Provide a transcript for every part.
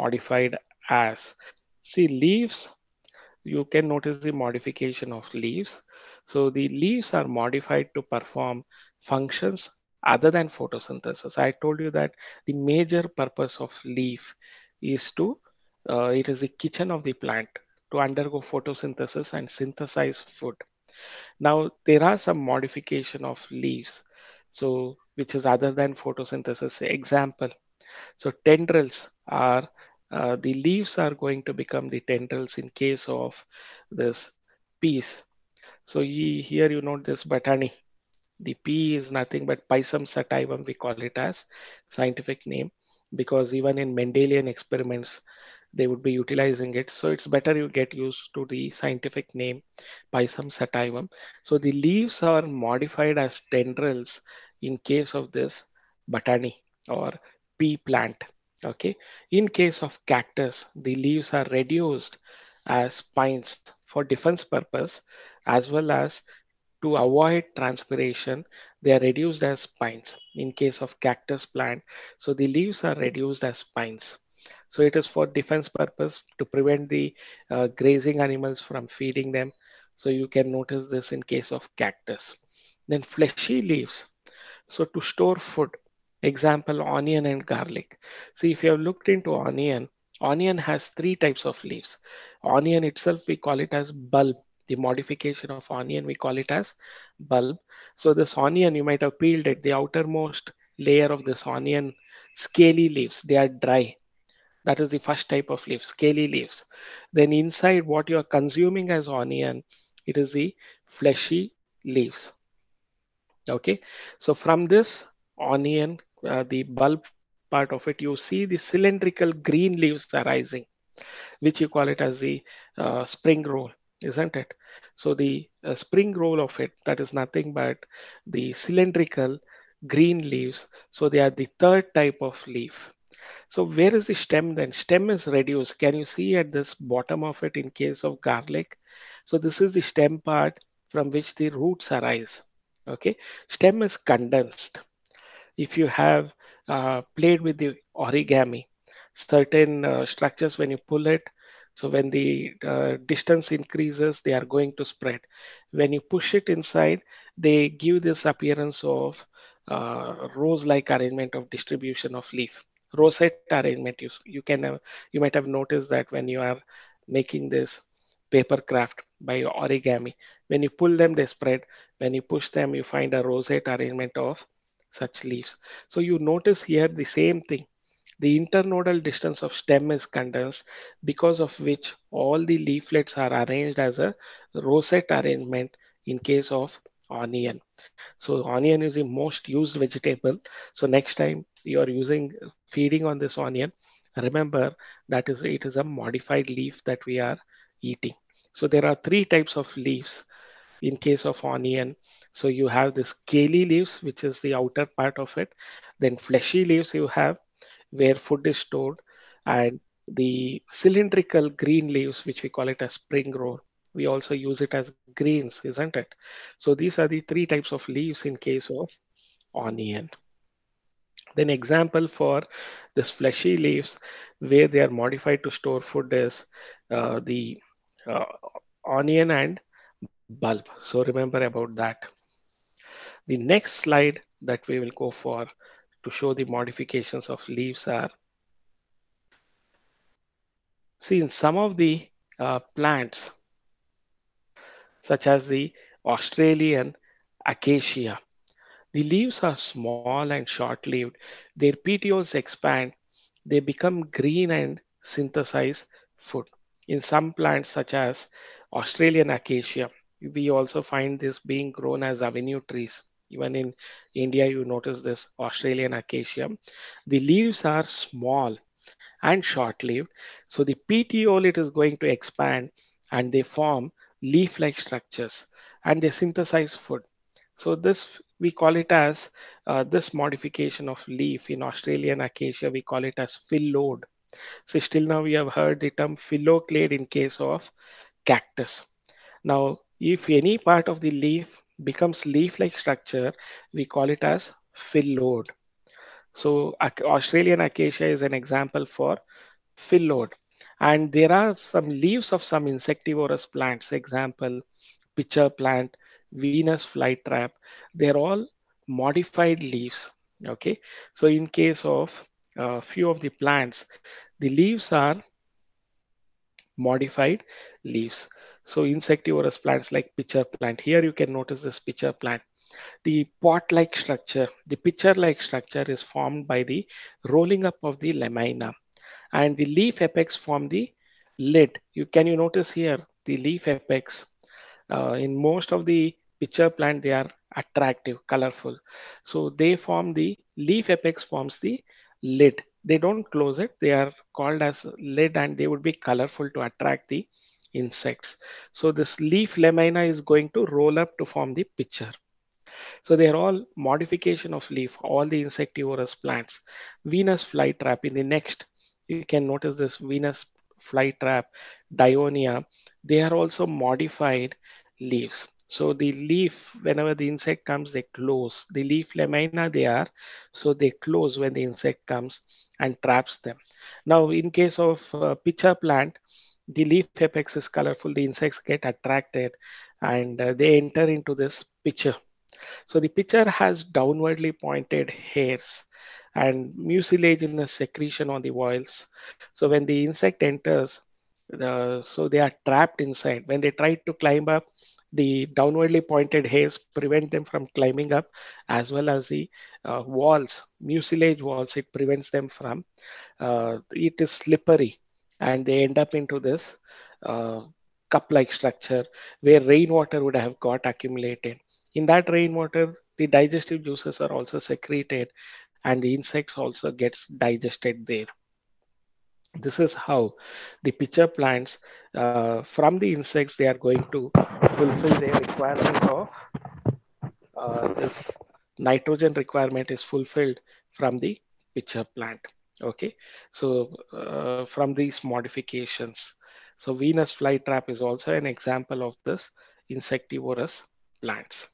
modified as. See leaves, you can notice the modification of leaves. So the leaves are modified to perform functions other than photosynthesis. I told you that the major purpose of leaf is to, uh, it is the kitchen of the plant to undergo photosynthesis and synthesize food. Now there are some modification of leaves, so which is other than photosynthesis. Example, so tendrils are uh, the leaves are going to become the tendrils in case of this piece. So ye, here you note this botany. The pea is nothing but Pisum sativum, we call it as scientific name, because even in Mendelian experiments, they would be utilizing it. So it's better you get used to the scientific name Pisum sativum. So the leaves are modified as tendrils in case of this botany or pea plant. Okay. In case of cactus, the leaves are reduced as pines for defense purpose, as well as to avoid transpiration, they are reduced as pines in case of cactus plant. So the leaves are reduced as pines. So it is for defense purpose to prevent the uh, grazing animals from feeding them. So you can notice this in case of cactus. Then fleshy leaves. So to store food, Example, onion and garlic. See, if you have looked into onion, onion has three types of leaves. Onion itself, we call it as bulb. The modification of onion, we call it as bulb. So this onion, you might have peeled it. The outermost layer of this onion, scaly leaves, they are dry. That is the first type of leaf, scaly leaves. Then inside what you are consuming as onion, it is the fleshy leaves. Okay, so from this onion uh, the bulb part of it, you see the cylindrical green leaves arising, which you call it as the uh, spring roll, isn't it? So the uh, spring roll of it, that is nothing but the cylindrical green leaves. So they are the third type of leaf. So where is the stem then? Stem is reduced. Can you see at this bottom of it in case of garlic? So this is the stem part from which the roots arise. Okay, stem is condensed if you have uh, played with the origami, certain uh, structures when you pull it, so when the uh, distance increases, they are going to spread. When you push it inside, they give this appearance of uh, rose-like arrangement of distribution of leaf. Rosette arrangement. You you can you might have noticed that when you are making this paper craft by origami. When you pull them, they spread. When you push them, you find a rosette arrangement of such leaves. So you notice here the same thing. The internodal distance of stem is condensed because of which all the leaflets are arranged as a rosette arrangement in case of onion. So onion is the most used vegetable. So next time you are using feeding on this onion, remember that is it is a modified leaf that we are eating. So there are three types of leaves in case of onion so you have the scaly leaves which is the outer part of it then fleshy leaves you have where food is stored and the cylindrical green leaves which we call it as spring roll we also use it as greens isn't it so these are the three types of leaves in case of onion then example for this fleshy leaves where they are modified to store food is uh, the uh, onion and bulb. So remember about that. The next slide that we will go for to show the modifications of leaves are, see in some of the uh, plants, such as the Australian acacia, the leaves are small and short-lived. Their petioles expand. They become green and synthesize food. In some plants, such as Australian acacia, we also find this being grown as avenue trees. Even in India, you notice this Australian acacia. The leaves are small and short-lived. So the petiole, it is going to expand and they form leaf-like structures and they synthesize food. So this, we call it as uh, this modification of leaf in Australian acacia, we call it as phyllodes. So still now we have heard the term phylloclade in case of cactus. Now if any part of the leaf becomes leaf-like structure, we call it as fill load. So Australian acacia is an example for fill load. And there are some leaves of some insectivorous plants, example, pitcher plant, Venus flytrap. They're all modified leaves, okay? So in case of a uh, few of the plants, the leaves are modified leaves. So insectivorous plants like pitcher plant. Here you can notice this pitcher plant. The pot-like structure, the pitcher-like structure is formed by the rolling up of the lamina and the leaf apex form the lid. You Can you notice here the leaf apex? Uh, in most of the pitcher plant, they are attractive, colorful. So they form the leaf apex forms the lid. They don't close it. They are called as lid and they would be colorful to attract the insects. So this leaf lamina is going to roll up to form the pitcher. So they are all modification of leaf, all the insectivorous plants. Venus flytrap in the next, you can notice this Venus flytrap, Dionia, they are also modified leaves. So the leaf, whenever the insect comes, they close. The leaf lamina they are, so they close when the insect comes and traps them. Now, in case of uh, pitcher plant, the leaf apex is colorful, the insects get attracted and uh, they enter into this pitcher. So the pitcher has downwardly pointed hairs and mucilage in a secretion on the walls. So when the insect enters, so they are trapped inside. When they try to climb up, the downwardly pointed hairs prevent them from climbing up as well as the uh, walls mucilage walls it prevents them from uh, it is slippery and they end up into this uh, cup-like structure where rainwater would have got accumulated. In that rainwater, the digestive juices are also secreted and the insects also gets digested there. This is how the pitcher plants, uh, from the insects, they are going to fulfill their requirement of uh, this nitrogen requirement is fulfilled from the pitcher plant. Okay, so uh, from these modifications, so Venus flytrap is also an example of this insectivorous plants.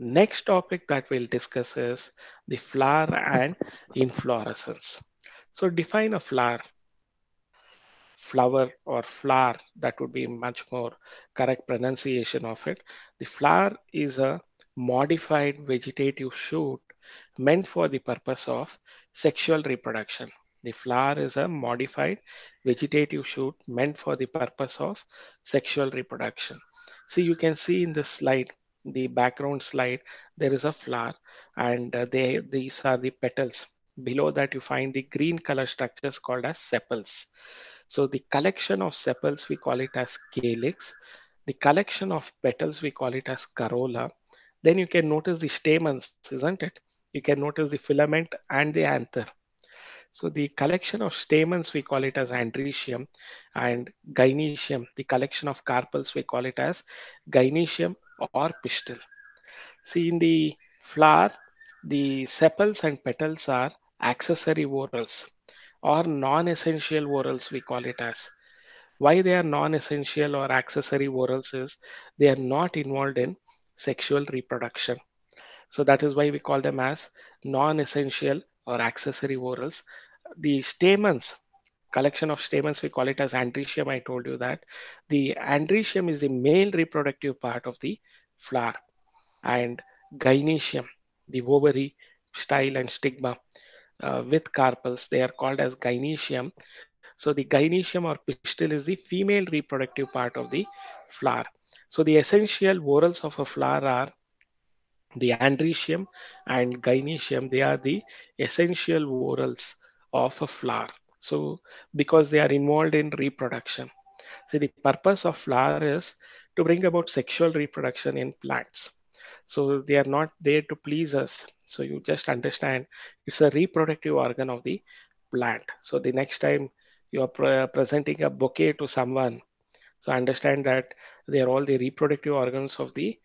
Next topic that we'll discuss is the flower and inflorescence. So define a flower flower or flower that would be much more correct pronunciation of it the flower is a modified vegetative shoot meant for the purpose of sexual reproduction. The flower is a modified vegetative shoot meant for the purpose of sexual reproduction. See, you can see in this slide, the background slide, there is a flower and uh, they, these are the petals. Below that you find the green color structures called as sepals. So the collection of sepals, we call it as calyx. The collection of petals, we call it as corolla. Then you can notice the stamens, isn't it? you can notice the filament and the anther. So the collection of stamens, we call it as andricium and gynecium, the collection of carpels, we call it as gynecium or pistil. See, in the flower, the sepals and petals are accessory orals or non-essential orals, we call it as. Why they are non-essential or accessory orals is they are not involved in sexual reproduction. So that is why we call them as non-essential or accessory orals. The stamens, collection of stamens, we call it as andrecium. I told you that. The andrecium is the male reproductive part of the flower and gynecium, the ovary, style and stigma uh, with carpels. They are called as gynecium. So the gynecium or pistil is the female reproductive part of the flower. So the essential orals of a flower are the andricium and gynecium they are the essential orals of a flower so because they are involved in reproduction see the purpose of flower is to bring about sexual reproduction in plants so they are not there to please us so you just understand it's a reproductive organ of the plant so the next time you are pre presenting a bouquet to someone so understand that they are all the reproductive organs of the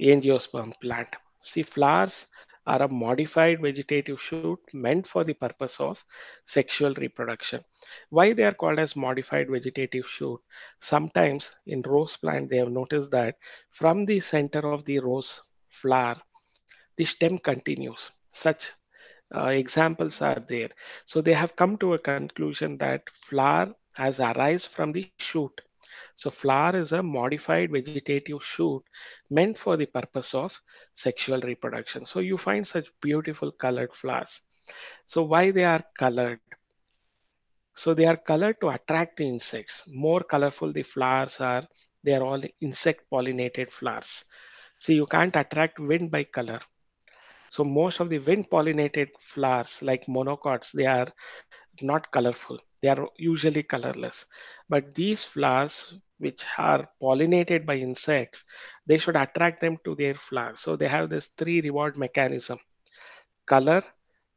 angiosperm plant. See, flowers are a modified vegetative shoot meant for the purpose of sexual reproduction. Why they are called as modified vegetative shoot? Sometimes in rose plant, they have noticed that from the center of the rose flower, the stem continues. Such uh, examples are there. So they have come to a conclusion that flower has arisen from the shoot. So flower is a modified vegetative shoot meant for the purpose of sexual reproduction. So you find such beautiful colored flowers. So why they are colored? So they are colored to attract the insects. More colorful the flowers are, they are all insect pollinated flowers. See, you can't attract wind by color. So most of the wind pollinated flowers like monocots, they are not colorful. They are usually colorless. But these flowers, which are pollinated by insects, they should attract them to their flowers. So they have this three reward mechanism color,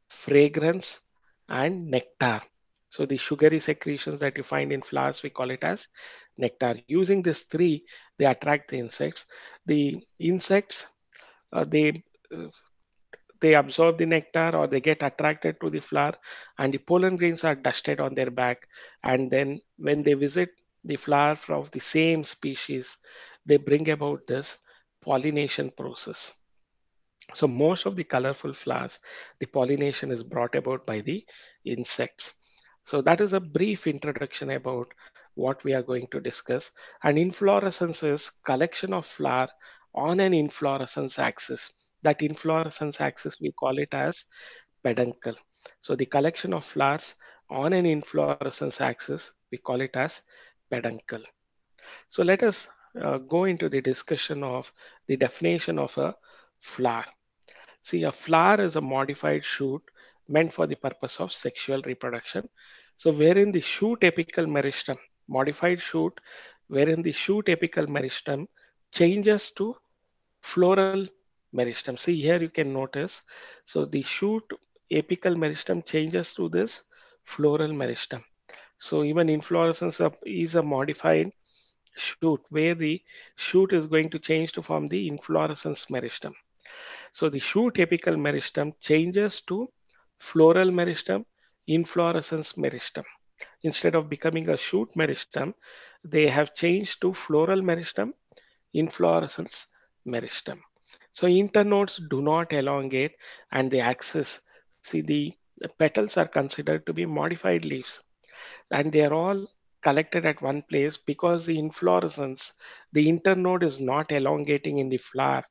fragrance, and nectar. So the sugary secretions that you find in flowers, we call it as nectar. Using this three, they attract the insects. The insects, uh, they uh, they absorb the nectar or they get attracted to the flower, and the pollen grains are dusted on their back. And then, when they visit the flower of the same species, they bring about this pollination process. So, most of the colorful flowers, the pollination is brought about by the insects. So, that is a brief introduction about what we are going to discuss. And inflorescence is collection of flower on an inflorescence axis that inflorescence axis we call it as peduncle. So the collection of flowers on an inflorescence axis, we call it as peduncle. So let us uh, go into the discussion of the definition of a flower. See, a flower is a modified shoot meant for the purpose of sexual reproduction. So wherein the shoot apical meristem, modified shoot, wherein the shoot apical meristem changes to floral meristem. See here you can notice, so the shoot apical meristem changes to this floral meristem. So even inflorescence is a modified shoot where the shoot is going to change to form the inflorescence meristem. So the shoot apical meristem changes to floral meristem, inflorescence meristem. Instead of becoming a shoot meristem, they have changed to floral meristem, inflorescence meristem. So internodes do not elongate and the axis. See the petals are considered to be modified leaves and they are all collected at one place because the inflorescence, the internode is not elongating in the flower.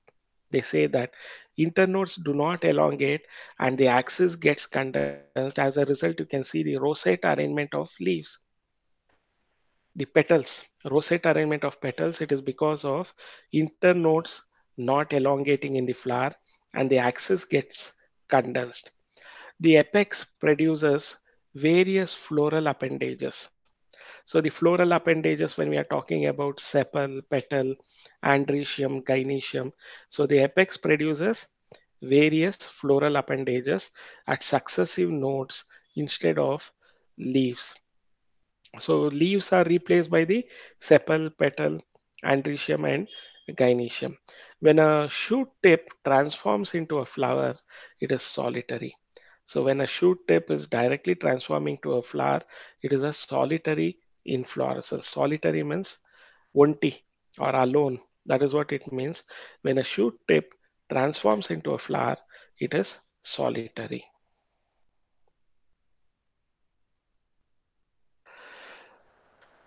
They say that internodes do not elongate and the axis gets condensed. As a result, you can see the rosette arrangement of leaves. The petals, rosette arrangement of petals, it is because of internodes not elongating in the flower, and the axis gets condensed. The apex produces various floral appendages. So the floral appendages, when we are talking about sepal, petal, andricium, gynecium, so the apex produces various floral appendages at successive nodes instead of leaves. So leaves are replaced by the sepal, petal, andricium, and gynecium. When a shoot tip transforms into a flower, it is solitary. So when a shoot tip is directly transforming to a flower, it is a solitary inflorescence. Solitary means only or alone. That is what it means. When a shoot tip transforms into a flower, it is solitary.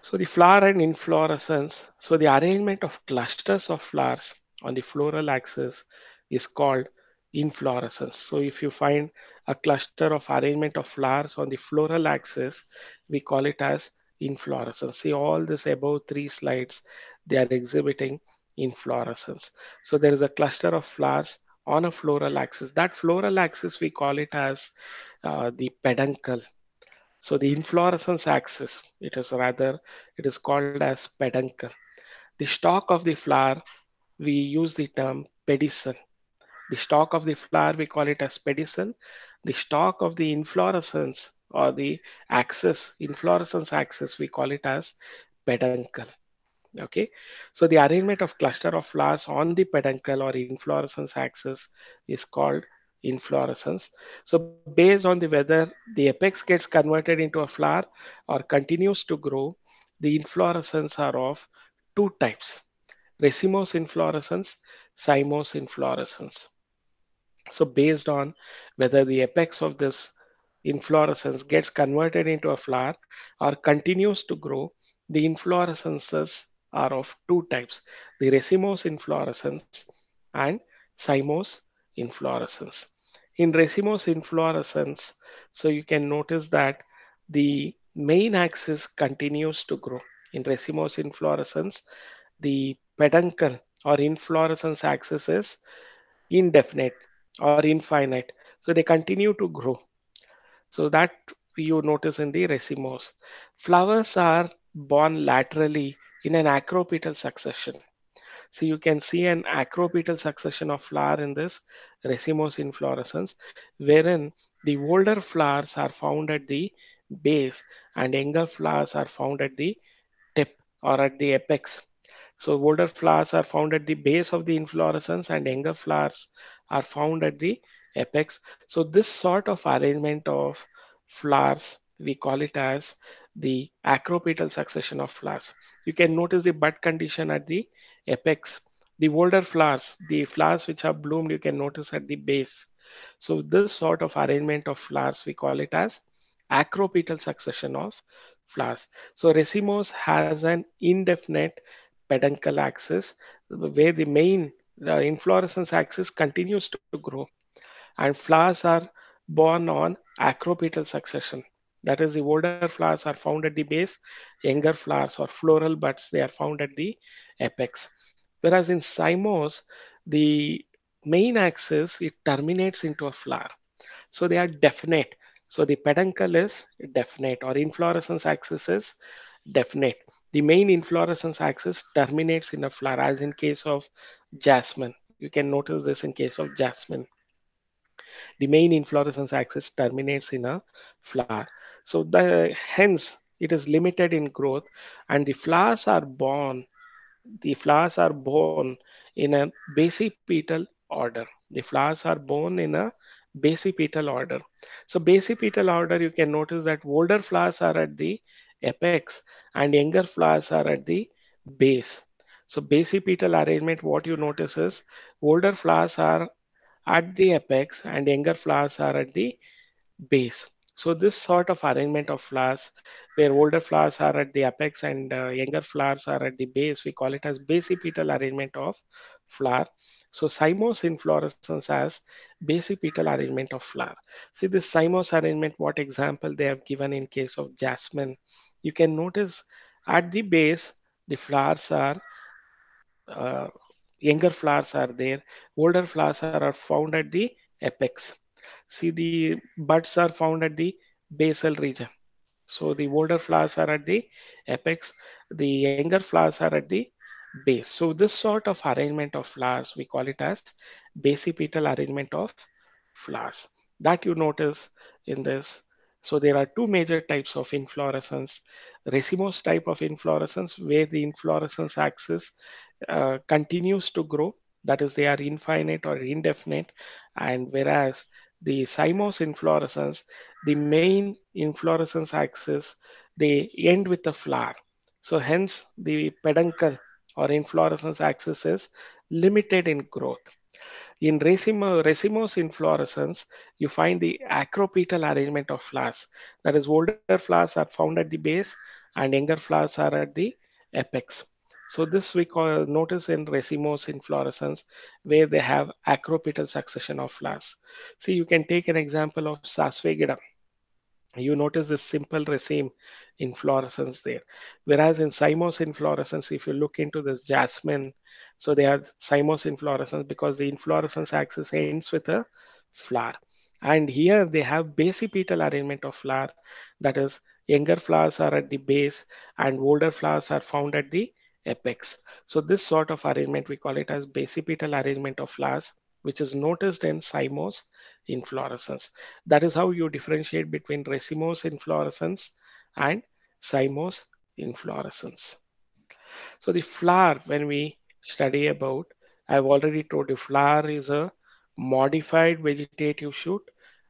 So the flower and inflorescence, so the arrangement of clusters of flowers on the floral axis is called inflorescence. So if you find a cluster of arrangement of flowers on the floral axis, we call it as inflorescence. See all this above three slides, they are exhibiting inflorescence. So there is a cluster of flowers on a floral axis. That floral axis, we call it as uh, the peduncle. So the inflorescence axis, it is rather, it is called as peduncle. The stalk of the flower we use the term pedicel. The stalk of the flower, we call it as pedicel. The stalk of the inflorescence or the axis, inflorescence axis, we call it as peduncle. Okay, so the arrangement of cluster of flowers on the peduncle or inflorescence axis is called inflorescence. So based on the whether the apex gets converted into a flower or continues to grow, the inflorescence are of two types racemose inflorescence, cymose inflorescence. So based on whether the apex of this inflorescence gets converted into a flower or continues to grow, the inflorescences are of two types, the racemose inflorescence and cymose inflorescence. In racemose inflorescence, so you can notice that the main axis continues to grow. In racemose inflorescence, the peduncle or inflorescence axis is indefinite or infinite. So they continue to grow. So that you notice in the racemose. Flowers are born laterally in an acropetal succession. So you can see an acropetal succession of flower in this racemose inflorescence, wherein the older flowers are found at the base and younger flowers are found at the tip or at the apex. So older flowers are found at the base of the inflorescence and younger flowers are found at the apex. So this sort of arrangement of flowers, we call it as the acropetal succession of flowers. You can notice the bud condition at the apex. The older flowers, the flowers which have bloomed, you can notice at the base. So this sort of arrangement of flowers, we call it as acropetal succession of flowers. So racemos has an indefinite peduncle axis where the main the uh, inflorescence axis continues to grow and flowers are born on acropetal succession that is the older flowers are found at the base younger flowers or floral buds they are found at the apex whereas in cymose the main axis it terminates into a flower so they are definite so the peduncle is definite or inflorescence axis is definite. The main inflorescence axis terminates in a flower, as in case of jasmine. You can notice this in case of jasmine. The main inflorescence axis terminates in a flower. So the hence it is limited in growth, and the flowers are born. The flowers are born in a basipetal order. The flowers are born in a basipetal order. So basipetal order, you can notice that older flowers are at the apex and younger flowers are at the base. So basipetal arrangement, what you notice is older flowers are at the apex and younger flowers are at the base. So this sort of arrangement of flowers where older flowers are at the apex and uh, younger flowers are at the base, we call it as basipetal arrangement of flower. So cymose inflorescence as basipetal arrangement of flower. See this cymose arrangement, what example they have given in case of jasmine you can notice at the base the flowers are uh, younger flowers are there older flowers are, are found at the apex see the buds are found at the basal region so the older flowers are at the apex the younger flowers are at the base so this sort of arrangement of flowers we call it as basipetal arrangement of flowers that you notice in this so there are two major types of inflorescence. Racemose type of inflorescence, where the inflorescence axis uh, continues to grow. That is, they are infinite or indefinite. And whereas the cymose inflorescence, the main inflorescence axis, they end with a flower. So hence the peduncle or inflorescence axis is limited in growth. In racemo, racemose inflorescence, you find the acropetal arrangement of flowers. That is, older flowers are found at the base and younger flowers are at the apex. So this we call notice in racemose inflorescence where they have acropetal succession of flowers. See, you can take an example of Sasvegida. You notice this simple raceme inflorescence there. Whereas in cymose inflorescence, if you look into this jasmine so they are cymose inflorescence because the inflorescence axis ends with a flower. And here they have basipetal arrangement of flower. That is, younger flowers are at the base and older flowers are found at the apex. So this sort of arrangement, we call it as basipetal arrangement of flowers, which is noticed in cymose inflorescence. That is how you differentiate between racemose inflorescence and cymose inflorescence. So the flower, when we study about. I've already told you flower is a modified vegetative shoot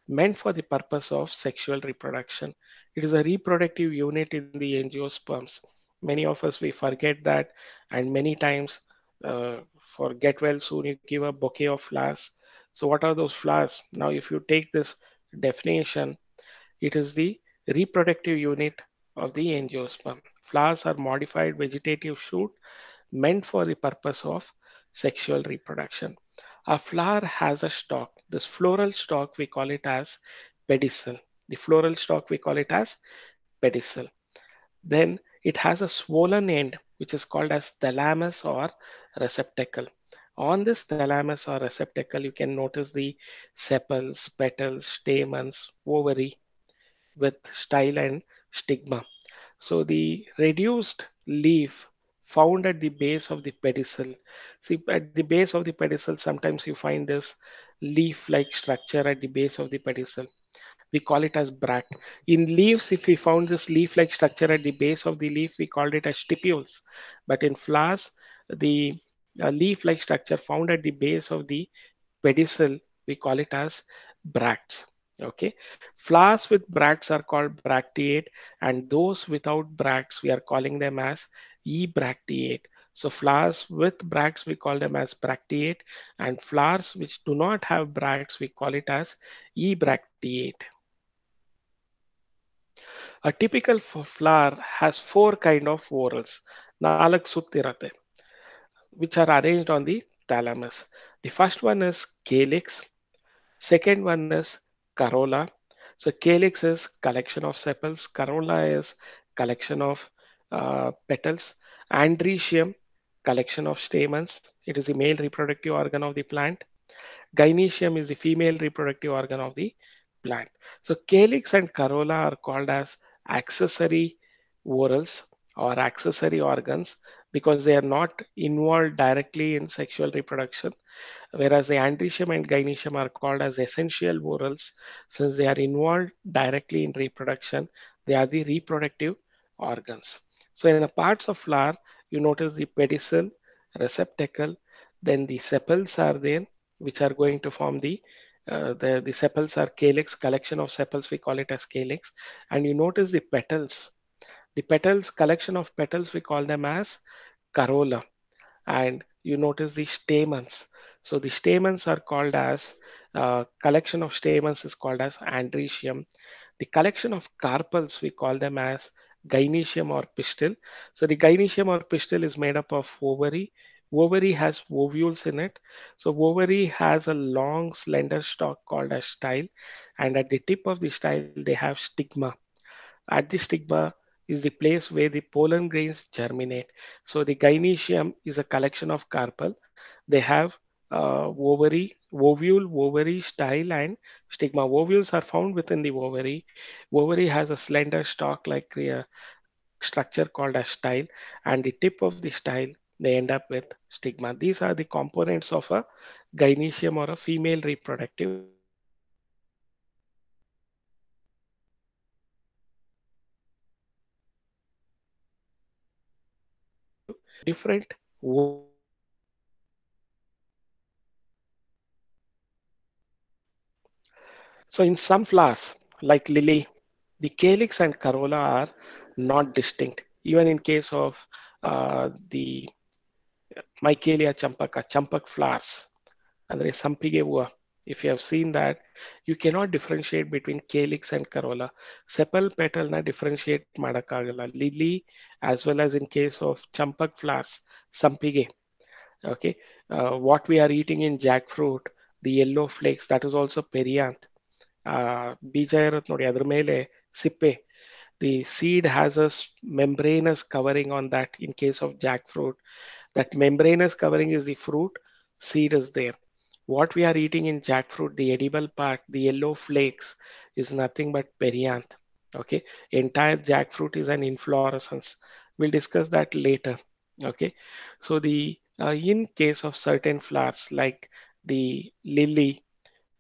meant for the purpose of sexual reproduction. It is a reproductive unit in the angiosperms. Many of us, we forget that. And many times uh, for get well soon, you give a bouquet of flowers. So what are those flowers? Now, if you take this definition, it is the reproductive unit of the angiosperm. Flowers are modified vegetative shoot meant for the purpose of sexual reproduction. A flower has a stalk. This floral stalk, we call it as pedicel. The floral stalk, we call it as pedicel. Then it has a swollen end, which is called as thalamus or receptacle. On this thalamus or receptacle, you can notice the sepals, petals, stamens, ovary with style and stigma. So the reduced leaf found at the base of the pedicel. See, at the base of the pedicel, sometimes you find this leaf-like structure at the base of the pedicel. We call it as bract. In leaves, if we found this leaf-like structure at the base of the leaf, we called it as stipules. But in flowers, the uh, leaf-like structure found at the base of the pedicel, we call it as bracts okay flowers with bracts are called bracteate and those without bracts we are calling them as E-bracteate. So flowers with bracts, we call them as bracteate and flowers which do not have bracts, we call it as E-bracteate. A typical flower has four kind of whorls, orals, which are arranged on the thalamus. The first one is calyx, second one is corolla. So calyx is collection of sepals, corolla is collection of uh, petals. Andrecium, collection of stamens. It is the male reproductive organ of the plant. Gynecium is the female reproductive organ of the plant. So calyx and corolla are called as accessory orals or accessory organs because they are not involved directly in sexual reproduction, whereas the andrecium and gynecium are called as essential orals since they are involved directly in reproduction. They are the reproductive organs. So in the parts of flower, you notice the pedicel, receptacle, then the sepals are there, which are going to form the uh, the, the sepals are calyx, collection of sepals, we call it as calyx. And you notice the petals. The petals, collection of petals, we call them as corolla. And you notice the stamens. So the stamens are called as, uh, collection of stamens is called as andricium. The collection of carpels, we call them as gynecium or pistil. So the gynecium or pistil is made up of ovary. Ovary has ovules in it. So ovary has a long slender stalk called a style. And at the tip of the style, they have stigma. At the stigma, is the place where the pollen grains germinate. So the gynecium is a collection of carpel. They have uh, ovary, ovule, ovary style, and stigma. Ovules are found within the ovary. Ovary has a slender stalk-like uh, structure called a style, and the tip of the style they end up with stigma. These are the components of a gynecium or a female reproductive different So in some flowers, like lily, the calyx and corolla are not distinct. Even in case of uh, the Michaelia champaka, champak flowers, and there is sampigevua. If you have seen that, you cannot differentiate between calyx and corolla. Sepal petal na differentiate madakagala. Lily, as well as in case of champak flowers, sampige. Okay, uh, what we are eating in jackfruit, the yellow flakes, that is also perianth. ಬೀಜ ಇರುತ್ತೆ ನೋಡಿ ಅದ್ರ ಮೇಲೆ ಸಿಪ್ಪೆ the seed has a membranous covering on that in case of jackfruit that membranous covering is the fruit seed is there what we are eating in jackfruit, the edible part, the yellow flakes, is nothing but perianth. Okay, entire jackfruit is an inflorescence. We'll discuss that later. Okay, so the uh, in case of certain flowers like the lily,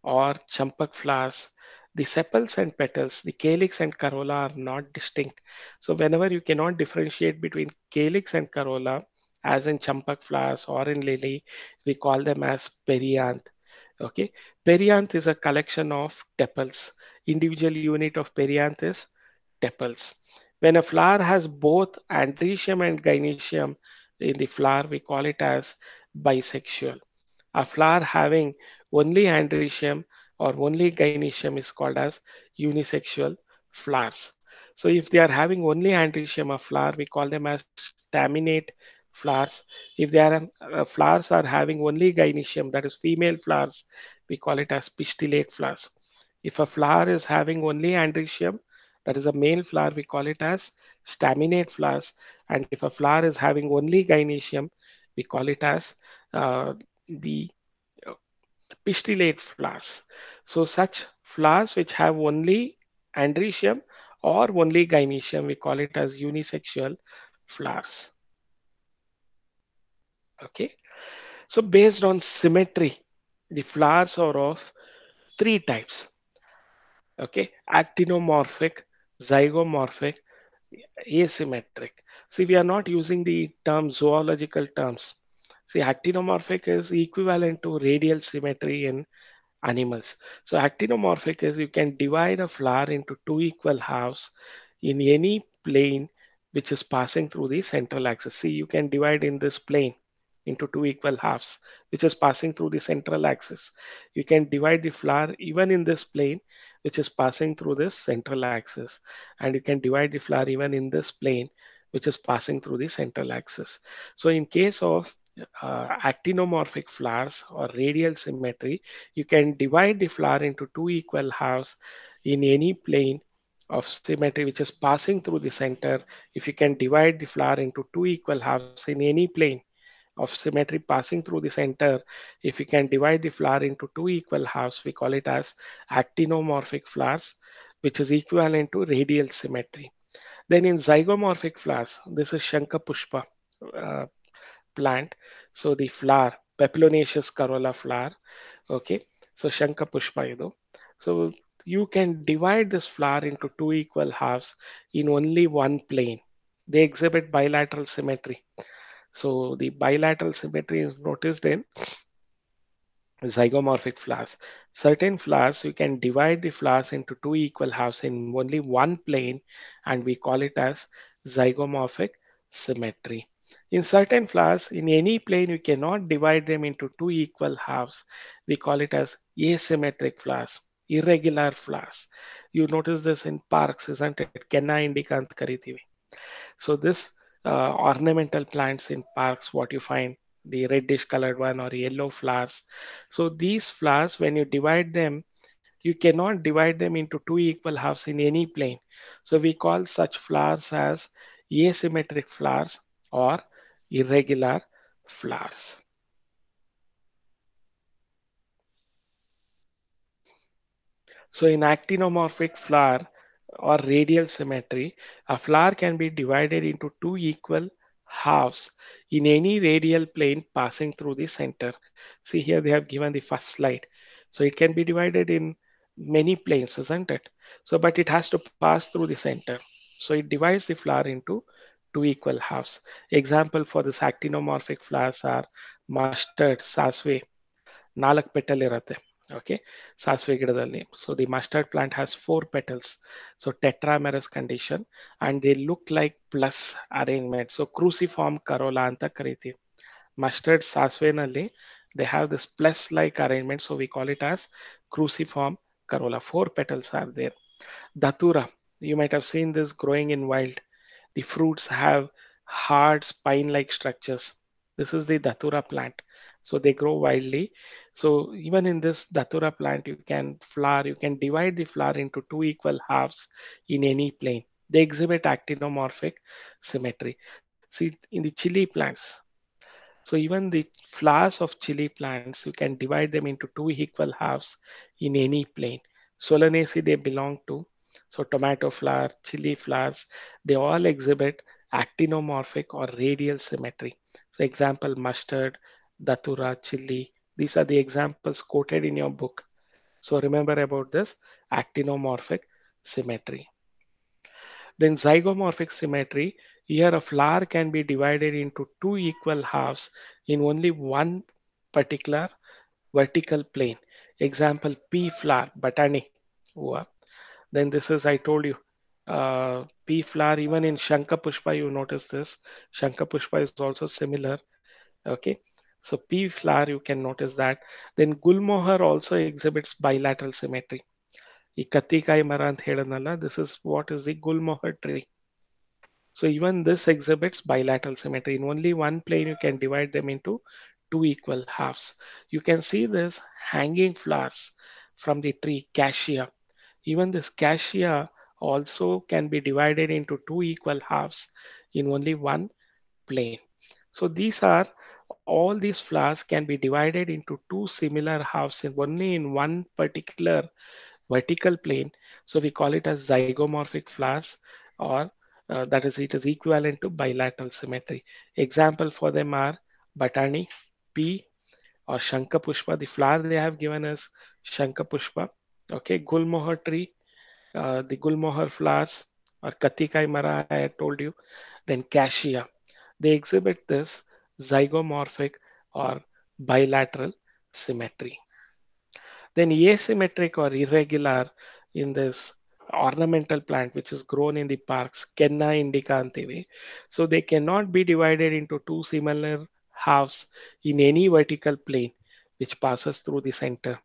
or champak flowers, the sepals and petals, the calyx and corolla are not distinct. So whenever you cannot differentiate between calyx and corolla, as in champak flowers or in lily, we call them as perianth. Okay, perianth is a collection of tepals. Individual unit of perianth is tepals. When a flower has both andrecium and gynecium in the flower, we call it as bisexual. A flower having only andrecium or only gynecium is called as unisexual flowers. So if they are having only andrecium of flower, we call them as staminate flowers. If they are uh, flowers are having only gynecium, that is female flowers, we call it as pistillate flowers. If a flower is having only andrecium, that is a male flower, we call it as staminate flowers. And if a flower is having only gynecium, we call it as uh, the pistillate flowers. So such flowers which have only andrecium or only gynecium, we call it as unisexual flowers. Okay. So based on symmetry, the flowers are of three types. Okay. Actinomorphic, zygomorphic, asymmetric. See, we are not using the term zoological terms See, actinomorphic is equivalent to radial symmetry in animals. So actinomorphic is you can divide a flower into two equal halves in any plane which is passing through the central axis. See, you can divide in this plane into two equal halves, which is passing through the central axis. You can divide the flower even in this plane, which is passing through this central axis. And you can divide the flower even in this plane, which is passing through the central axis. So in case of uh, actinomorphic flowers or radial symmetry, you can divide the flower into two equal halves in any plane of symmetry which is passing through the center. If you can divide the flower into two equal halves in any plane of symmetry passing through the center, if you can divide the flower into two equal halves, we call it as actinomorphic flowers, which is equivalent to radial symmetry. Then in zygomorphic flowers, this is Shankapushpa. Uh, plant. So the flower, papilionaceous corolla flower. Okay, so Shanka Pushpa So you can divide this flower into two equal halves in only one plane. They exhibit bilateral symmetry. So the bilateral symmetry is noticed in zygomorphic flowers. Certain flowers, you can divide the flowers into two equal halves in only one plane, and we call it as zygomorphic symmetry. In certain flowers, in any plane, we cannot divide them into two equal halves. We call it as asymmetric flowers, irregular flowers. You notice this in parks, isn't it? Kenna indicant karitivi. So this uh, ornamental plants in parks, what you find, the reddish colored one or yellow flowers. So these flowers, when you divide them, you cannot divide them into two equal halves in any plane. So we call such flowers as asymmetric flowers or irregular flowers. So in actinomorphic flower or radial symmetry, a flower can be divided into two equal halves in any radial plane passing through the center. See here they have given the first slide. So it can be divided in many planes, isn't it? So, but it has to pass through the center. So it divides the flower into two equal halves. Example for this actinomorphic flowers are mustard, sasve, nalak petal irate. Okay, sasve gidadalli. So the mustard plant has four petals. So tetramerous condition and they look like plus arrangement. So cruciform corolla anta kariti. Mustard sasve nali, they have this plus like arrangement. So we call it as cruciform corolla. Four petals are there. Datura, you might have seen this growing in wild. The fruits have hard spine-like structures. This is the Datura plant. So they grow wildly. So even in this Datura plant, you can flower, you can divide the flower into two equal halves in any plane. They exhibit actinomorphic symmetry. See in the chili plants, so even the flowers of chili plants, you can divide them into two equal halves in any plane. Solanaceae, they belong to so tomato flower, chili flowers, they all exhibit actinomorphic or radial symmetry. So example, mustard, datura, chili, these are the examples quoted in your book. So remember about this actinomorphic symmetry. Then zygomorphic symmetry, here a flower can be divided into two equal halves in only one particular vertical plane. Example, pea flower, botany then this is, I told you, uh, pea flower, even in Shankapushpa, you notice this. Shankapushpa is also similar. Okay. So pea flower, you can notice that. Then Gulmohar also exhibits bilateral symmetry. this is what is the ಹೇಳಿದ್ನಲ್ಲ tree So even this exhibits bilateral symmetry. In only one plane, you can divide them into two equal halves. You can see this hanging flowers from the tree cassia even this cashia also can be divided into two equal halves in only one plane. So these are all these flowers can be divided into two similar halves in only in one particular vertical plane. So we call it as zygomorphic flowers or uh, that is it is equivalent to bilateral symmetry. Example for them are Batani, P or Shankapushpa. The flower they have given us Shankapushpa Okay, gulmohar tree, uh, the gulmohar flowers or katikai mara, I had told you, then cassia. They exhibit this zygomorphic or bilateral symmetry. Then asymmetric or irregular in this ornamental plant which is grown in the parks, Kenna indicantivae. So they cannot be divided into two similar halves in any vertical plane which passes through the center.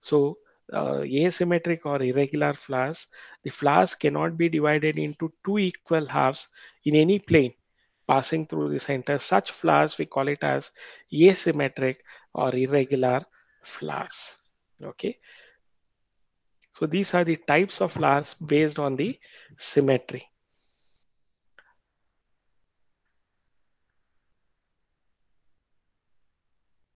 So uh, asymmetric or irregular flowers, the flowers cannot be divided into two equal halves in any plane passing through the center. Such flowers, we call it as asymmetric or irregular flowers. Okay. So these are the types of flowers based on the symmetry.